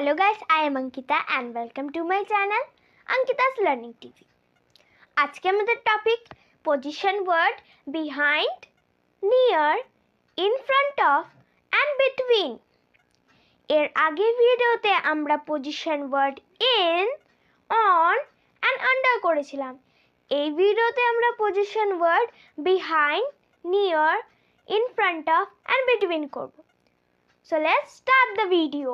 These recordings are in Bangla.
Hello guys, I am Ankita and welcome to my channel Ankita's Learning TV. আজকে আমাদের topic position word behind near in front of and between এর আগের ভিডিওতে আমরা position word in on and under করেছিলাম এই ভিডিওতে আমরা position word behind near in front of and between করব so let's start the video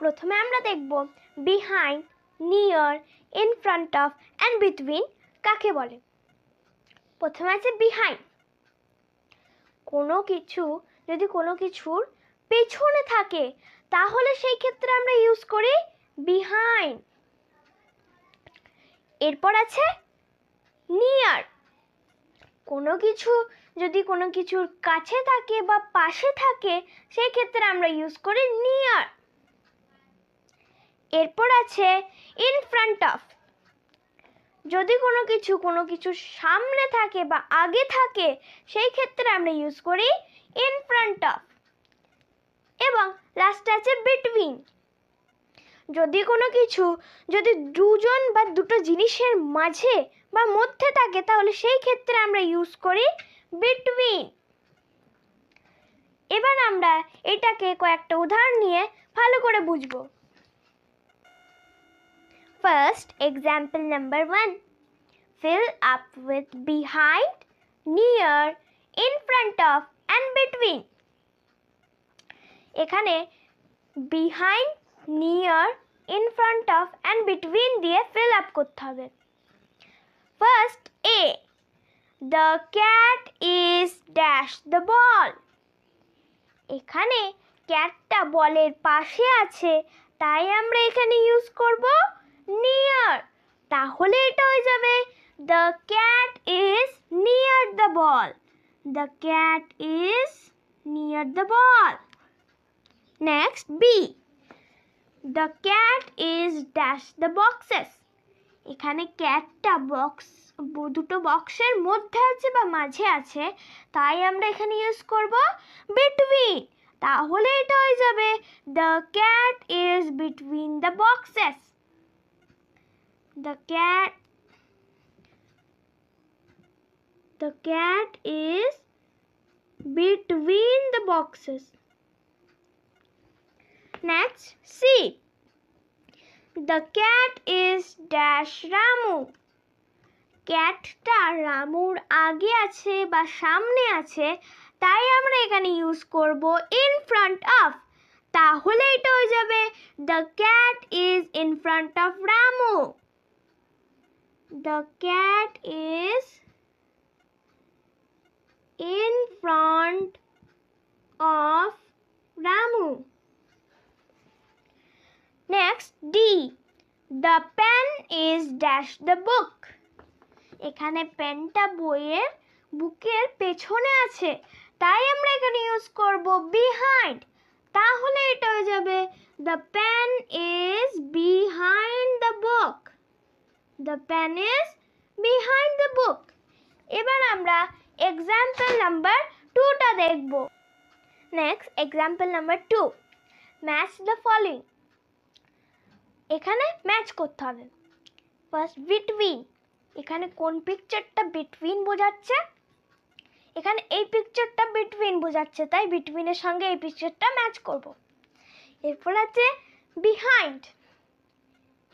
প্রথমে আমরা দেখব behind near in front of and between কাকে বলে প্রথমে আছে বিহাইন্ড কোনো কিছু যদি কোনো কিছুর পেছনে থাকে তাহলে সেই ক্ষেত্রে আমরা ইউজ করি বিহাইন্ড এরপর আছে নিয়ার কোনো কিছু যদি কোনো কিছুর কাছে থাকে বা পাশে থাকে সেই ক্ষেত্রে আমরা ইউজ করি নিয়ার এরপর আছে ইন ফ্রন্ট অফ যদি কোনো কিছু কোনো কিছু সামনে থাকে বা আগে থাকে সেই ক্ষেত্রে আমরা ইউজ করি ইন ফ্রন্ট অফ এবং লাস্ট আছে বিটুইন যদি কোনো কিছু যদি দুজন বা দুটো জিনিসের মাঝে বা মধ্যে থাকে তাহলে সেই ক্ষেত্রে আমরা ইউজ করি বিটুইন এবার আমরা এটাকে কয়েকটা উদাহরণ নিয়ে ভালো করে বুঝবো First, example number 1. Fill up with behind, near, in front of and between. এখানে behind near in front of and between দিয়ে ফিল আপ করতে হবে first A the cat is dash the ball এখানে ক্যাটটা বলের পাশে আছে তাই আমরা এখানে ইউজ করবো near তাহলে এটা হয়ে যাবে the cat is near the ball the cat is near the ball next B the cat is dash the boxes এখানে ক্যাটটা বক্স দুটো বক্সের মধ্যে আছে বা মাঝে আছে তাই আমরা এখানে ইউজ করব বিটুইন তাহলে এটা হয়ে যাবে the cat is between the boxes The cat The cat is between the boxes. Next, C. The cat is dash Ramu. ক্যাটটা রামুর আগে আছে বা সামনে আছে তাই আমরা এখানে ইউজ করব ইন ফ্রন্ট অফ তাহলে এটা হয়ে যাবে the cat is in front of Ramu The cat is in front of Ramu. Next D. The pen is dash the book. এখানে পেনটা বইয়ের বুকের পেছনে আছে তাই আমরা এখানে ইউজ করব বিহাইন্ড তাহলে এটা হয়ে যাবে the pen is behind the book the pen is behind the book এবার আমরা এক্সাম্পল নাম্বার টুটা দেখব next example number two match the following এখানে ম্যাচ করতে হবে ফার্স্ট বিটুইন এখানে কোন পিকচারটা বিটুইন বোঝাচ্ছে এখানে এই পিকচারটা বিটুইন বোঝাচ্ছে তাই বিটুইনের সঙ্গে এই পিকচারটা ম্যাচ করব এরপর আছে বিহাইন্ড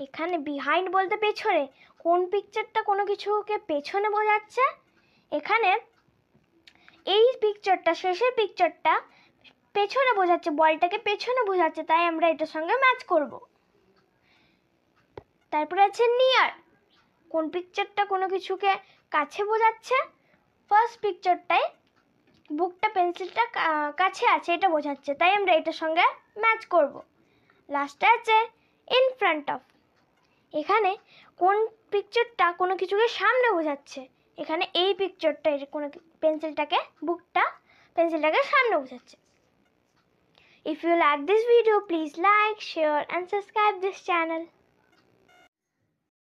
এখানে বিহাইন্ড বলতে পেছনে কোন পিকচারটা কোনো কিছুকে পেছনে বোঝাচ্ছে এখানে এই পিকচারটা শেষের পিকচারটা পেছনে বোঝাচ্ছে বলটাকে পেছনে বোঝাচ্ছে তাই আমরা এটার সঙ্গে ম্যাচ করব তারপরে আছে নিয়ার কোন পিকচারটা কোনো কিছুকে কাছে বোঝাচ্ছে ফার্স্ট পিকচারটায় বুকটা পেন্সিলটা কাছে আছে এটা বোঝাচ্ছে তাই আমরা এটার সঙ্গে ম্যাচ করব লাস্টে আছে ইন ফ্রন্ট অফ এখানে কোন পিকচারটা কোনো কিছুকে সামনে বোঝাচ্ছে এখানে এই পিকচারটা কোনো পেন্সিলটাকে বুকটা পেন্সিলটাকে সামনে বোঝাচ্ছে if you like this video please like share and subscribe this channel